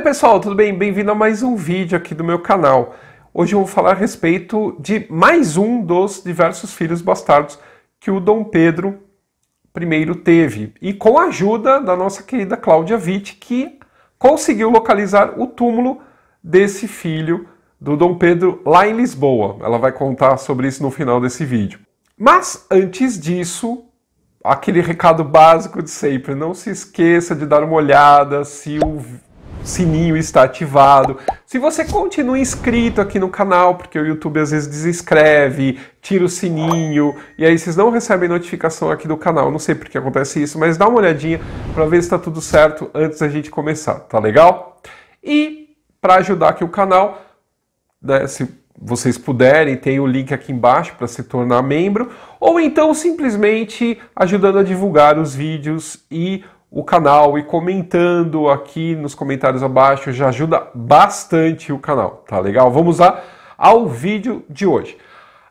Oi pessoal, tudo bem? Bem-vindo a mais um vídeo aqui do meu canal. Hoje eu vou falar a respeito de mais um dos diversos filhos bastardos que o Dom Pedro I teve. E com a ajuda da nossa querida Cláudia Witt, que conseguiu localizar o túmulo desse filho do Dom Pedro lá em Lisboa. Ela vai contar sobre isso no final desse vídeo. Mas antes disso, aquele recado básico de sempre, não se esqueça de dar uma olhada se o sininho está ativado. Se você continua inscrito aqui no canal, porque o YouTube às vezes desinscreve, tira o sininho, e aí vocês não recebem notificação aqui do canal. Não sei por que acontece isso, mas dá uma olhadinha para ver se está tudo certo antes da gente começar, tá legal? E para ajudar aqui o canal, né, se vocês puderem, tem o link aqui embaixo para se tornar membro, ou então simplesmente ajudando a divulgar os vídeos e o canal e comentando aqui nos comentários abaixo já ajuda bastante o canal, tá legal? Vamos lá ao vídeo de hoje.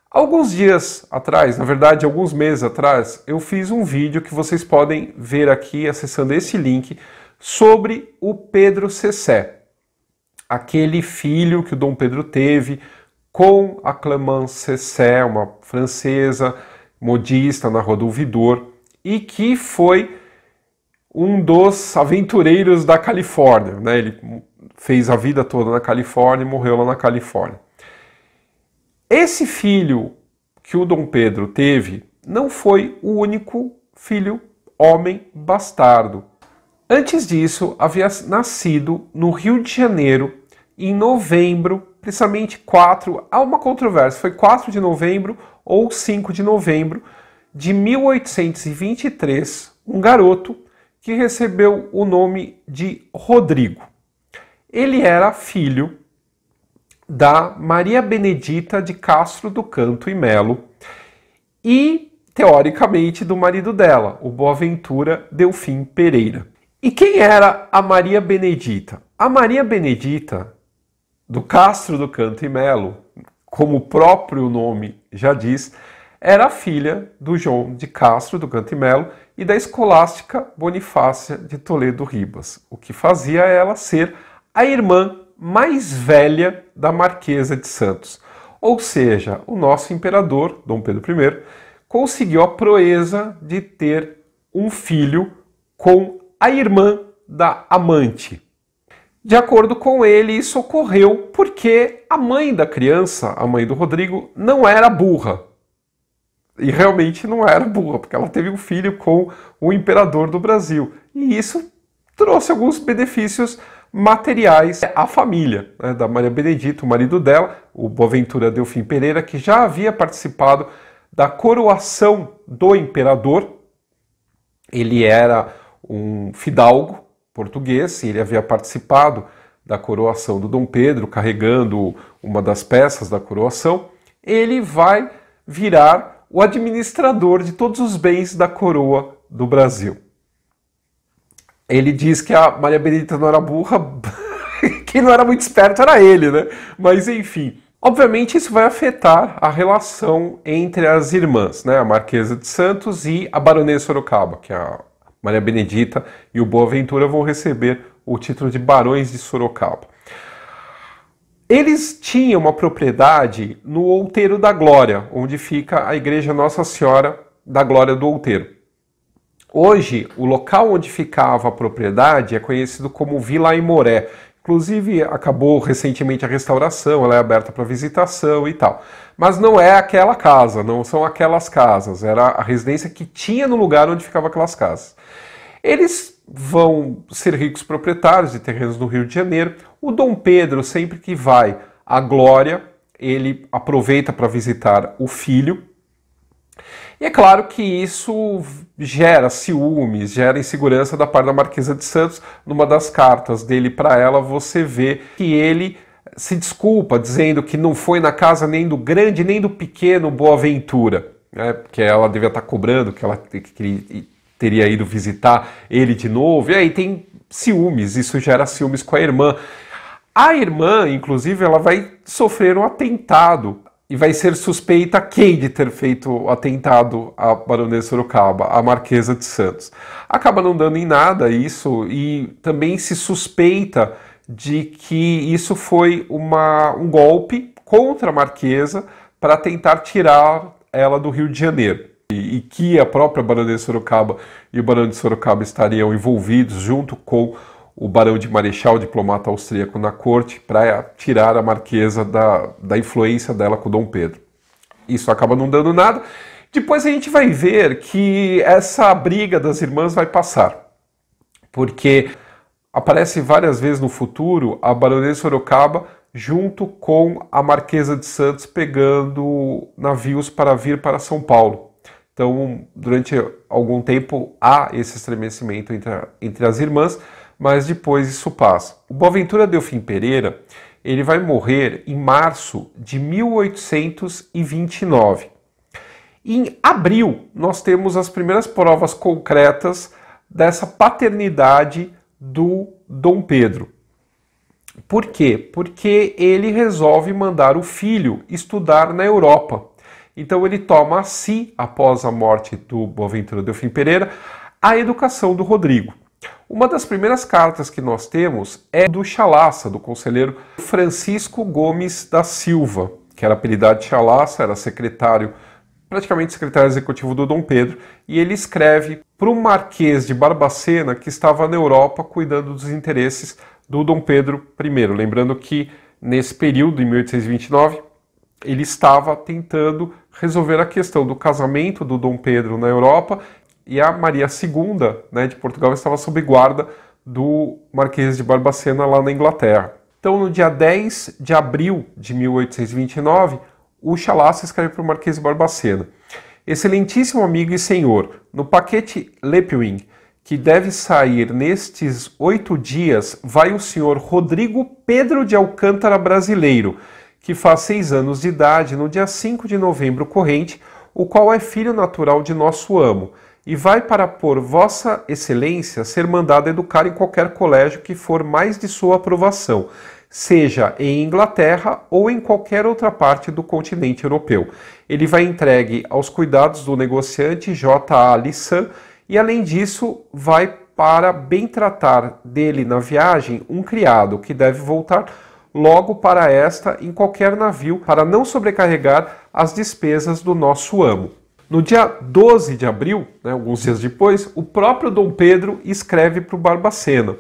Alguns dias atrás, na verdade alguns meses atrás, eu fiz um vídeo que vocês podem ver aqui acessando esse link sobre o Pedro Cessé, aquele filho que o Dom Pedro teve com a Clemence Cessé, uma francesa modista na Rua do Ouvidor, e que foi um dos aventureiros da Califórnia. Né? Ele fez a vida toda na Califórnia e morreu lá na Califórnia. Esse filho que o Dom Pedro teve não foi o único filho homem bastardo. Antes disso, havia nascido no Rio de Janeiro em novembro, precisamente 4, há uma controvérsia, foi 4 de novembro ou 5 de novembro de 1823, um garoto que recebeu o nome de Rodrigo. Ele era filho da Maria Benedita de Castro do Canto e Melo e, teoricamente, do marido dela, o Boaventura Delfim Pereira. E quem era a Maria Benedita? A Maria Benedita do Castro do Canto e Melo, como o próprio nome já diz, era filha do João de Castro do Cantimelo e da escolástica Bonifácia de Toledo Ribas, o que fazia ela ser a irmã mais velha da Marquesa de Santos. Ou seja, o nosso imperador, Dom Pedro I, conseguiu a proeza de ter um filho com a irmã da amante. De acordo com ele, isso ocorreu porque a mãe da criança, a mãe do Rodrigo, não era burra, e realmente não era burra, porque ela teve um filho com o imperador do Brasil. E isso trouxe alguns benefícios materiais à família né, da Maria Benedita, o marido dela, o Boaventura Delfim Pereira, que já havia participado da coroação do imperador. Ele era um fidalgo português e ele havia participado da coroação do Dom Pedro, carregando uma das peças da coroação. Ele vai virar o administrador de todos os bens da coroa do Brasil. Ele diz que a Maria Benedita não era burra, quem não era muito esperto era ele, né? Mas enfim. Obviamente, isso vai afetar a relação entre as irmãs, né? A Marquesa de Santos e a Baronesa Sorocaba, que a Maria Benedita e o Boaventura vão receber o título de Barões de Sorocaba. Eles tinham uma propriedade no Outeiro da Glória, onde fica a igreja Nossa Senhora da Glória do Outeiro. Hoje, o local onde ficava a propriedade é conhecido como Vila Imoré. Inclusive, acabou recentemente a restauração, ela é aberta para visitação e tal. Mas não é aquela casa, não são aquelas casas, era a residência que tinha no lugar onde ficavam aquelas casas. Eles vão ser ricos proprietários de terrenos no Rio de Janeiro. O Dom Pedro, sempre que vai à Glória, ele aproveita para visitar o filho. E é claro que isso gera ciúmes, gera insegurança da parte da Marquesa de Santos. Numa das cartas dele para ela, você vê que ele se desculpa, dizendo que não foi na casa nem do grande nem do pequeno Boaventura, né? porque ela devia estar cobrando que ela que ele teria ido visitar ele de novo. E aí tem ciúmes, isso gera ciúmes com a irmã. A irmã, inclusive, ela vai sofrer um atentado e vai ser suspeita quem de ter feito o atentado à baronesa Sorocaba, a Marquesa de Santos. Acaba não dando em nada isso e também se suspeita de que isso foi uma, um golpe contra a Marquesa para tentar tirar ela do Rio de Janeiro e, que a própria Barão de Sorocaba e o Barão de Sorocaba estariam envolvidos junto com o Barão de Marechal, diplomata austríaco na corte, para tirar a Marquesa da, da influência dela com Dom Pedro. Isso acaba não dando nada. Depois a gente vai ver que essa briga das irmãs vai passar, porque aparece várias vezes no futuro a Baronesa Sorocaba junto com a Marquesa de Santos pegando navios para vir para São Paulo. Então, durante algum tempo há esse estremecimento entre, a, entre as irmãs, mas depois isso passa. O Boaventura Delfim Pereira ele vai morrer em março de 1829. Em abril, nós temos as primeiras provas concretas dessa paternidade do Dom Pedro. Por quê? Porque ele resolve mandar o filho estudar na Europa. Então ele toma a si, após a morte do Boaventura Delfim Pereira, a educação do Rodrigo. Uma das primeiras cartas que nós temos é do Chalaça, do conselheiro Francisco Gomes da Silva, que era apelidado de Chalaça, era secretário, praticamente secretário executivo do Dom Pedro, e ele escreve para o Marquês de Barbacena, que estava na Europa cuidando dos interesses do Dom Pedro I. Lembrando que nesse período, em 1829, ele estava tentando resolver a questão do casamento do Dom Pedro na Europa e a Maria II né, de Portugal estava sob guarda do Marquês de Barbacena lá na Inglaterra. Então, no dia 10 de abril de 1829, o se escreve para o Marquês de Barbacena: Excelentíssimo amigo e senhor, no paquete Lepwing, que deve sair nestes oito dias, vai o senhor Rodrigo Pedro de Alcântara Brasileiro que faz seis anos de idade no dia 5 de novembro corrente, o qual é filho natural de nosso amo, e vai para por Vossa Excelência ser mandado educar em qualquer colégio que for mais de sua aprovação, seja em Inglaterra ou em qualquer outra parte do continente europeu. Ele vai entregue aos cuidados do negociante J.A. Lissan e, além disso, vai para bem tratar dele na viagem um criado que deve voltar logo para esta em qualquer navio para não sobrecarregar as despesas do nosso amo. No dia 12 de abril, né, alguns dias depois, o próprio Dom Pedro escreve para o Barbacena.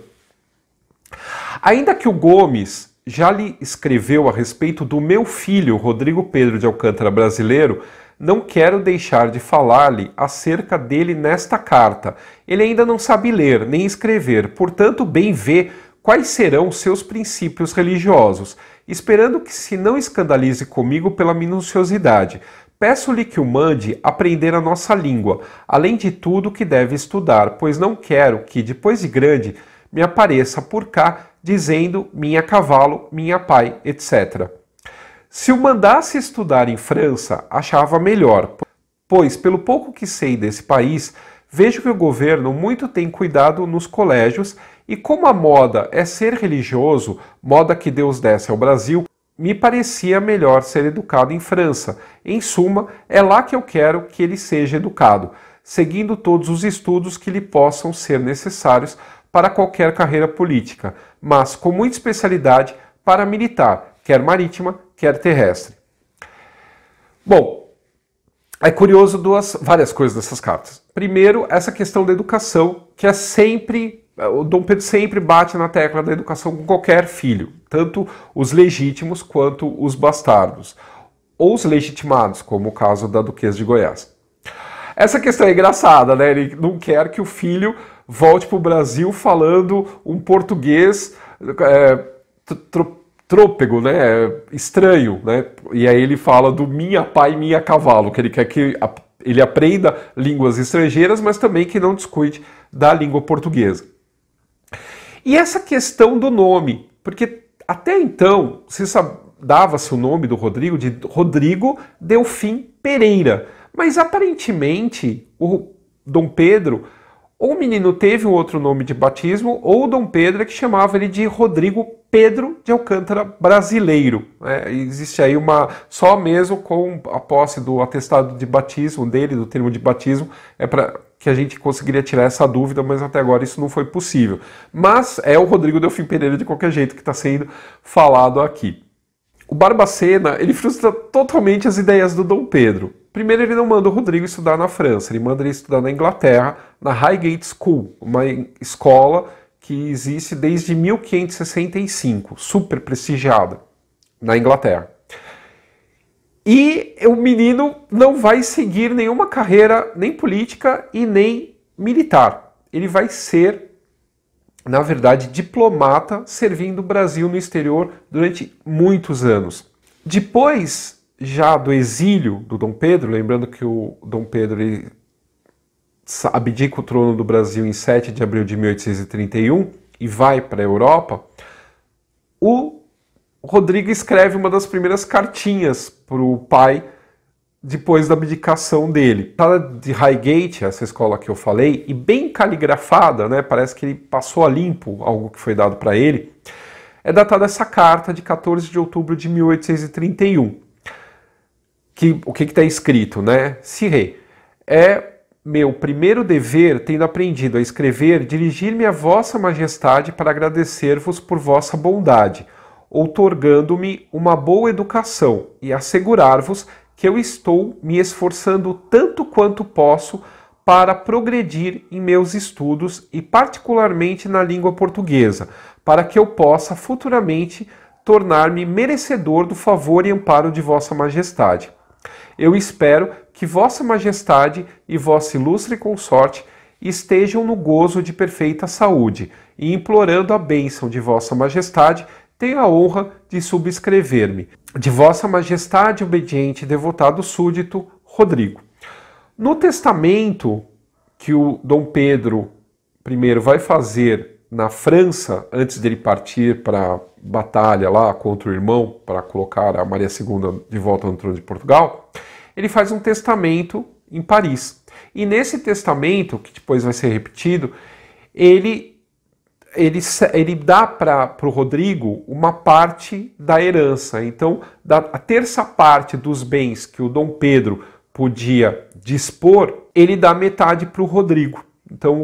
Ainda que o Gomes já lhe escreveu a respeito do meu filho, Rodrigo Pedro de Alcântara brasileiro, não quero deixar de falar-lhe acerca dele nesta carta. Ele ainda não sabe ler nem escrever, portanto, bem vê quais serão seus princípios religiosos, esperando que se não escandalize comigo pela minuciosidade. Peço-lhe que o mande aprender a nossa língua, além de tudo que deve estudar, pois não quero que, depois de grande, me apareça por cá dizendo minha cavalo, minha pai, etc. Se o mandasse estudar em França, achava melhor, pois, pelo pouco que sei desse país, vejo que o governo muito tem cuidado nos colégios e como a moda é ser religioso, moda que Deus desse ao Brasil, me parecia melhor ser educado em França. Em suma, é lá que eu quero que ele seja educado, seguindo todos os estudos que lhe possam ser necessários para qualquer carreira política, mas com muita especialidade para militar, quer marítima, quer terrestre. Bom, é curioso duas várias coisas dessas cartas. Primeiro, essa questão da educação, que é sempre o Dom Pedro sempre bate na tecla da educação com qualquer filho, tanto os legítimos quanto os bastardos, ou os legitimados, como o caso da Duquesa de Goiás. Essa questão é engraçada, né? Ele não quer que o filho volte para o Brasil falando um português é, trôpego, né? Estranho, né? E aí ele fala do minha pai, minha cavalo, que ele quer que ele aprenda línguas estrangeiras, mas também que não descuide da língua portuguesa. E essa questão do nome, porque até então se dava-se o nome do Rodrigo de Rodrigo Delfim Pereira, mas aparentemente o Dom Pedro ou o menino teve um outro nome de batismo, ou o Dom Pedro é que chamava ele de Rodrigo Pedro de Alcântara brasileiro. É, existe aí uma. Só mesmo com a posse do atestado de batismo dele, do termo de batismo, é para que a gente conseguiria tirar essa dúvida, mas até agora isso não foi possível. Mas é o Rodrigo Delfim Pereira de qualquer jeito que está sendo falado aqui. O Barbacena, ele frustra totalmente as ideias do Dom Pedro. Primeiro, ele não manda o Rodrigo estudar na França, ele manda ele estudar na Inglaterra, na Highgate School, uma escola que existe desde 1565, super prestigiada, na Inglaterra. E o menino não vai seguir nenhuma carreira, nem política e nem militar. Ele vai ser, na verdade, diplomata, servindo o Brasil no exterior durante muitos anos. Depois já do exílio do Dom Pedro, lembrando que o Dom Pedro ele abdica o trono do Brasil em 7 de abril de 1831 e vai para a Europa, o Rodrigo escreve uma das primeiras cartinhas para o pai depois da abdicação dele. Tá de Highgate, essa escola que eu falei, e bem caligrafada, né? Parece que ele passou a limpo algo que foi dado para ele. É datada essa carta de 14 de outubro de 1831. Que, o que está escrito, né? Sirê, é meu primeiro dever, tendo aprendido a escrever, dirigir-me a Vossa Majestade para agradecer-vos por vossa bondade outorgando-me uma boa educação, e assegurar-vos que eu estou me esforçando tanto quanto posso para progredir em meus estudos e, particularmente, na língua portuguesa, para que eu possa futuramente tornar-me merecedor do favor e amparo de Vossa Majestade. Eu espero que Vossa Majestade e Vossa Ilustre Consorte estejam no gozo de perfeita saúde e implorando a bênção de Vossa Majestade tenho a honra de subscrever-me. De Vossa Majestade, obediente e devotado súdito, Rodrigo. No testamento que o Dom Pedro I vai fazer na França, antes dele partir para a batalha lá contra o irmão, para colocar a Maria II de volta no trono de Portugal, ele faz um testamento em Paris. E nesse testamento, que depois vai ser repetido, ele ele, ele dá para o Rodrigo uma parte da herança. Então, da, a terça parte dos bens que o Dom Pedro podia dispor, ele dá metade para o Rodrigo. Então,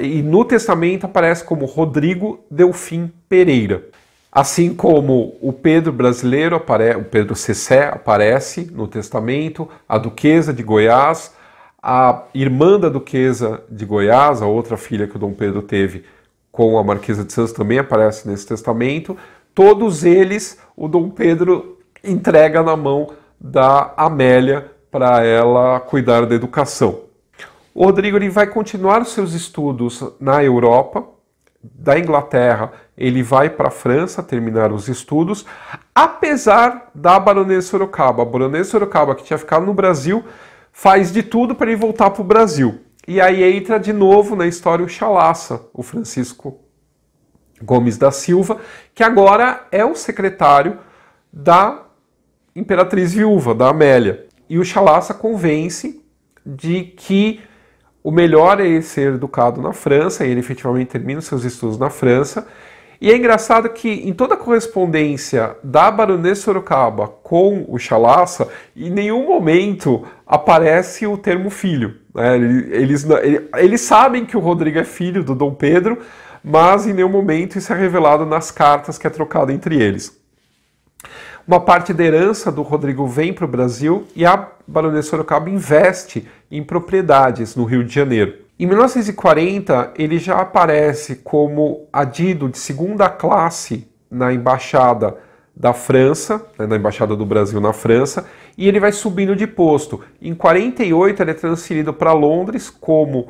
e no testamento aparece como Rodrigo Delfim Pereira. Assim como o Pedro brasileiro, apare, o Pedro Cessé aparece no testamento, a Duquesa de Goiás, a irmã da Duquesa de Goiás, a outra filha que o Dom Pedro teve, com a Marquesa de Santos também aparece nesse testamento. Todos eles, o Dom Pedro entrega na mão da Amélia para ela cuidar da educação. O Rodrigo ele vai continuar seus estudos na Europa, da Inglaterra ele vai para a França terminar os estudos, apesar da baronesa Sorocaba. A baronesa Sorocaba, que tinha ficado no Brasil, faz de tudo para ele voltar para o Brasil. E aí entra de novo na história o Chalaça, o Francisco Gomes da Silva, que agora é o secretário da imperatriz viúva, da Amélia. E o Chalaça convence de que o melhor é ele ser educado na França, e ele efetivamente termina seus estudos na França. E é engraçado que em toda a correspondência da baronesa Sorocaba com o Chalaça, em nenhum momento aparece o termo filho. Né? Eles, eles sabem que o Rodrigo é filho do Dom Pedro, mas em nenhum momento isso é revelado nas cartas que é trocado entre eles. Uma parte da herança do Rodrigo vem para o Brasil e a baronesa Sorocaba investe em propriedades no Rio de Janeiro. Em 1940, ele já aparece como adido de segunda classe na embaixada da França, né, na embaixada do Brasil na França, e ele vai subindo de posto. Em 48 ele é transferido para Londres como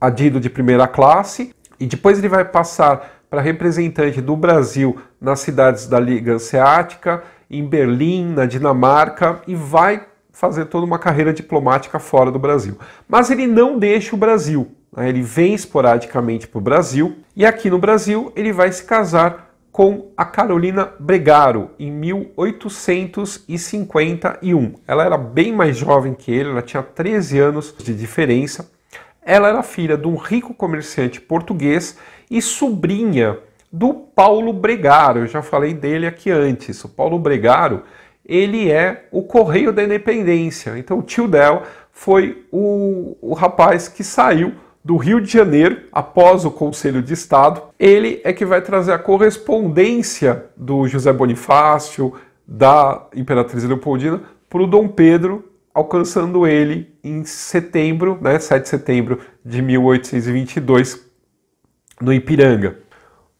adido de primeira classe e depois ele vai passar para representante do Brasil nas cidades da Liga Anseática, em Berlim, na Dinamarca e vai fazer toda uma carreira diplomática fora do Brasil. Mas ele não deixa o Brasil. Né? Ele vem esporadicamente para o Brasil e aqui no Brasil ele vai se casar com a Carolina Bregaro em 1851. Ela era bem mais jovem que ele, ela tinha 13 anos de diferença. Ela era filha de um rico comerciante português e sobrinha do Paulo Bregaro. Eu já falei dele aqui antes. O Paulo Bregaro, ele é o correio da independência. Então o tio dela foi o, o rapaz que saiu do Rio de Janeiro, após o Conselho de Estado, ele é que vai trazer a correspondência do José Bonifácio, da Imperatriz Leopoldina, para o Dom Pedro, alcançando ele em setembro, né, 7 de setembro de 1822, no Ipiranga.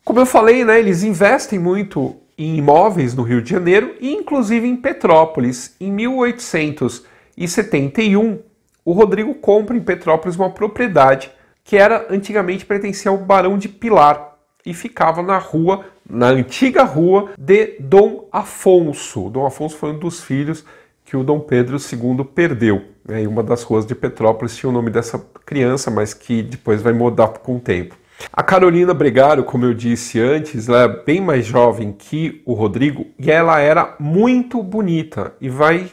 Como eu falei, né, eles investem muito em imóveis no Rio de Janeiro e inclusive em Petrópolis. Em 1871, o Rodrigo compra em Petrópolis uma propriedade que era antigamente pertencia ao Barão de Pilar e ficava na rua, na antiga rua de Dom Afonso. Dom Afonso foi um dos filhos que o Dom Pedro II perdeu. Né? E uma das ruas de Petrópolis tinha o nome dessa criança, mas que depois vai mudar com o tempo. A Carolina Bregário, como eu disse antes, ela é bem mais jovem que o Rodrigo e ela era muito bonita e vai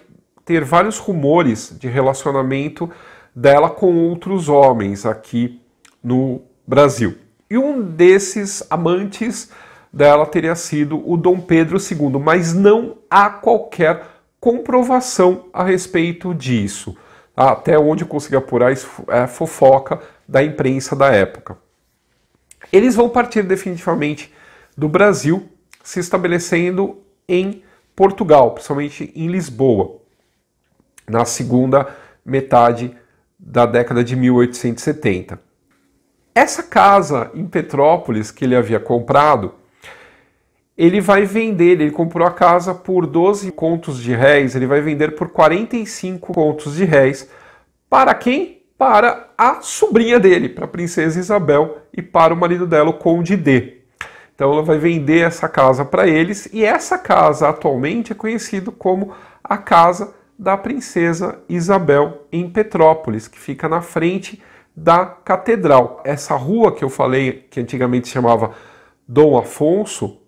ter vários rumores de relacionamento dela com outros homens aqui no Brasil. E um desses amantes dela teria sido o Dom Pedro II, mas não há qualquer comprovação a respeito disso. Até onde eu consegui apurar, é fofoca da imprensa da época. Eles vão partir definitivamente do Brasil, se estabelecendo em Portugal, principalmente em Lisboa na segunda metade da década de 1870. Essa casa em Petrópolis que ele havia comprado, ele vai vender, ele comprou a casa por 12 contos de réis, ele vai vender por 45 contos de réis. Para quem? Para a sobrinha dele, para a princesa Isabel e para o marido dela, o conde D. Então ela vai vender essa casa para eles e essa casa atualmente é conhecida como a casa da Princesa Isabel, em Petrópolis, que fica na frente da Catedral. Essa rua que eu falei, que antigamente se chamava Dom Afonso,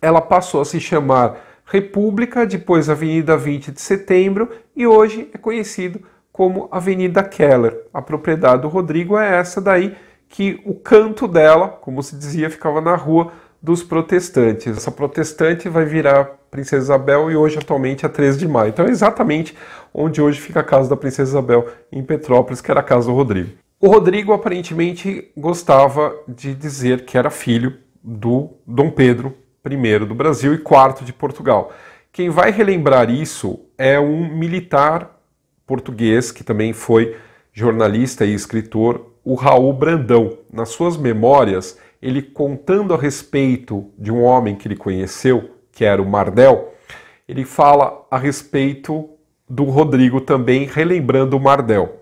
ela passou a se chamar República, depois Avenida 20 de Setembro e hoje é conhecido como Avenida Keller. A propriedade do Rodrigo é essa daí, que o canto dela, como se dizia, ficava na rua dos protestantes. Essa protestante vai virar Princesa Isabel e hoje atualmente é 13 de maio. Então é exatamente onde hoje fica a casa da Princesa Isabel em Petrópolis, que era a casa do Rodrigo. O Rodrigo aparentemente gostava de dizer que era filho do Dom Pedro I do Brasil e IV de Portugal. Quem vai relembrar isso é um militar português que também foi jornalista e escritor, o Raul Brandão. Nas suas memórias, ele contando a respeito de um homem que ele conheceu, que era o Mardel, ele fala a respeito do Rodrigo também, relembrando o Mardel.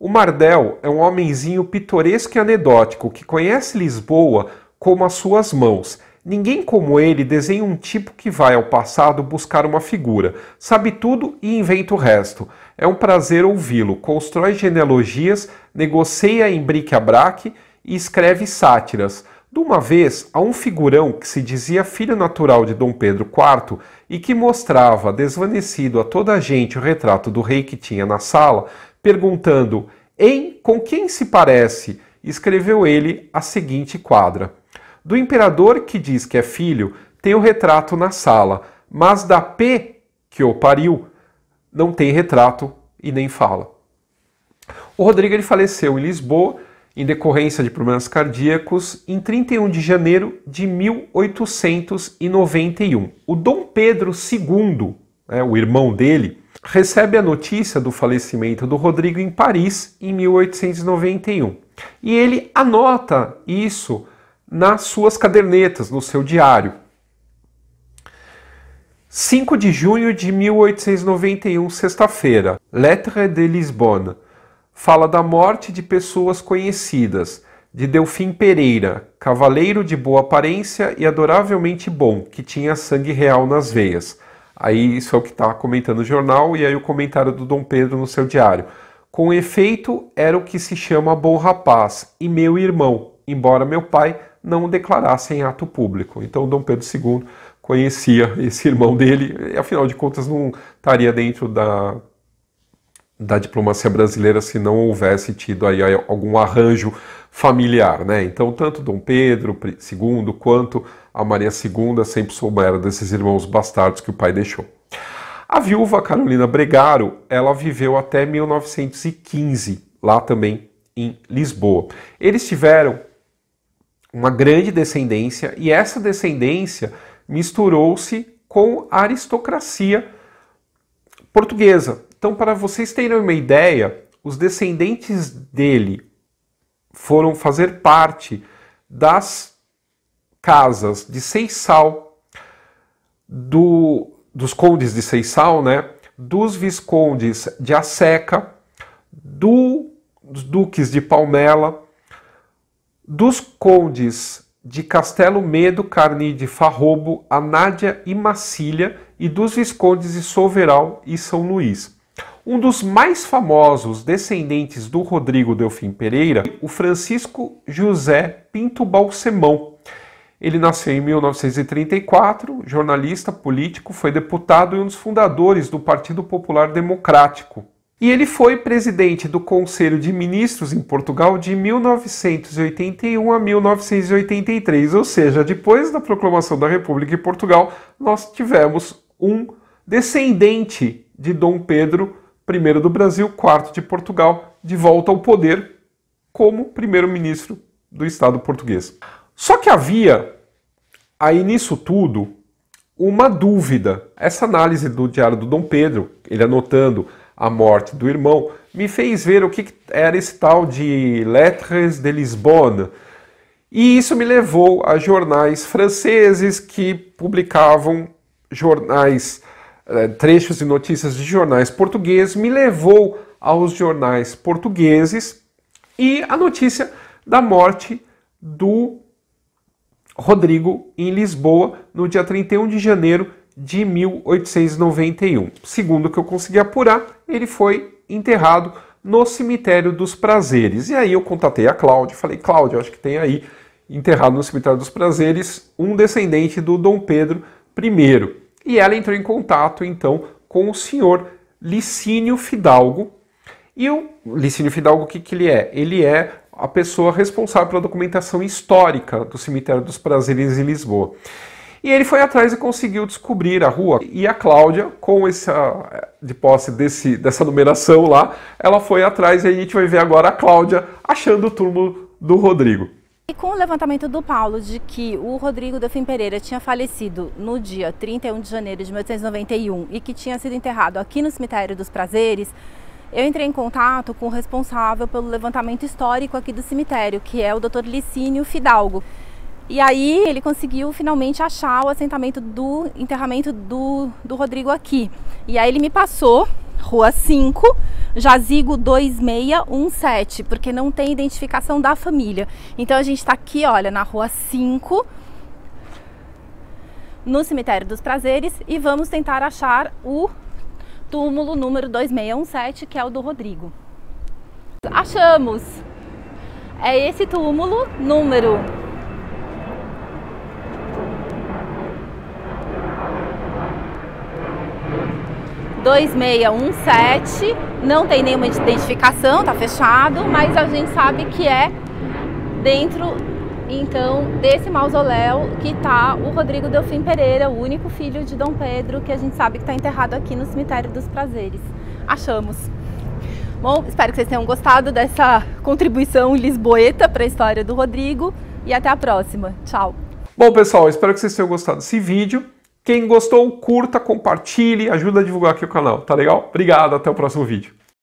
O Mardel é um homenzinho pitoresco e anedótico que conhece Lisboa como as suas mãos. Ninguém como ele desenha um tipo que vai ao passado buscar uma figura, sabe tudo e inventa o resto. É um prazer ouvi-lo, constrói genealogias, negocia em bric-a-brac e escreve sátiras. De uma vez, a um figurão que se dizia filho natural de Dom Pedro IV e que mostrava desvanecido a toda a gente o retrato do rei que tinha na sala, perguntando: "Em com quem se parece?", escreveu ele a seguinte quadra: "Do imperador que diz que é filho, tem o retrato na sala, mas da P que o pariu não tem retrato e nem fala". O Rodrigo ele faleceu em Lisboa em decorrência de problemas cardíacos em 31 de janeiro de 1891. O Dom Pedro II, né, o irmão dele, recebe a notícia do falecimento do Rodrigo em Paris em 1891 e ele anota isso nas suas cadernetas, no seu diário. 5 de junho de 1891, sexta-feira, Lettre de Lisbonne fala da morte de pessoas conhecidas, de Delfim Pereira, cavaleiro de boa aparência e adoravelmente bom, que tinha sangue real nas veias. Aí isso é o que está comentando o jornal e aí o comentário do Dom Pedro no seu diário. Com efeito, era o que se chama bom rapaz e meu irmão, embora meu pai não o declarasse em ato público. Então Dom Pedro II conhecia esse irmão dele, e, afinal de contas não estaria dentro da da diplomacia brasileira se não houvesse tido aí algum arranjo familiar, né? Então, tanto Dom Pedro II quanto a Maria II sempre souberam desses irmãos bastardos que o pai deixou. A viúva Carolina Bregaro, ela viveu até 1915, lá também em Lisboa. Eles tiveram uma grande descendência e essa descendência misturou-se com a aristocracia portuguesa. Então, para vocês terem uma ideia, os descendentes dele foram fazer parte das casas de Seixal, do, dos condes de Seixal, né? dos viscondes de Asseca, do, dos duques de Palmela, dos condes de Castelo Medo, Carnide, Farrobo, Anádia e Macília e dos viscondes de Soveral e São Luís. Um dos mais famosos descendentes do Rodrigo Delfim Pereira, o Francisco José Pinto Balsemão. Ele nasceu em 1934, jornalista, político, foi deputado e um dos fundadores do Partido Popular Democrático. E ele foi presidente do Conselho de Ministros em Portugal de 1981 a 1983, ou seja, depois da proclamação da República em Portugal, nós tivemos um descendente de Dom Pedro primeiro do Brasil, quarto de Portugal, de volta ao poder como primeiro-ministro do Estado português. Só que havia aí nisso tudo uma dúvida. Essa análise do Diário do Dom Pedro, ele anotando a morte do irmão, me fez ver o que era esse tal de Lettres de Lisbonne. E isso me levou a jornais franceses que publicavam jornais é, trechos e notícias de jornais portugueses me levou aos jornais portugueses e a notícia da morte do Rodrigo em Lisboa no dia 31 de janeiro de 1891. Segundo o que eu consegui apurar, ele foi enterrado no cemitério dos Prazeres. E aí eu contatei a Cláudia, falei: "Cláudia, acho que tem aí enterrado no cemitério dos Prazeres um descendente do Dom Pedro I". E ela entrou em contato então com o senhor Licínio Fidalgo. E o Licínio Fidalgo, o que, que ele é? Ele é a pessoa responsável pela documentação histórica do Cemitério dos Prazeres em Lisboa. E ele foi atrás e conseguiu descobrir a rua. E a Cláudia, com essa eh, de posse desse, dessa numeração lá, ela foi atrás e a gente vai ver agora a Cláudia achando o túmulo do Rodrigo. E com o levantamento do Paulo de que o Rodrigo Delfim Pereira tinha falecido no dia 31 de janeiro de 1891 e que tinha sido enterrado aqui no Cemitério dos Prazeres, eu entrei em contato com o responsável pelo levantamento histórico aqui do cemitério, que é o Dr. Licínio Fidalgo. E aí ele conseguiu finalmente achar o assentamento do enterramento do, do Rodrigo aqui. E aí ele me passou Rua 5, Jazigo 2617, porque não tem identificação da família. Então a gente está aqui, olha, na Rua 5, no Cemitério dos Prazeres, e vamos tentar achar o túmulo número 2617, que é o do Rodrigo. Achamos! É esse túmulo número 2617, não tem nenhuma identificação, tá fechado, mas a gente sabe que é dentro então desse mausoléu que tá o Rodrigo Delfim Pereira, o único filho de Dom Pedro que a gente sabe que está enterrado aqui no cemitério dos Prazeres. Achamos. Bom, espero que vocês tenham gostado dessa contribuição lisboeta para a história do Rodrigo e até a próxima. Tchau. Bom, pessoal, espero que vocês tenham gostado desse vídeo. Quem gostou, curta, compartilhe, ajuda a divulgar aqui o canal, tá legal? Obrigado, até o próximo vídeo.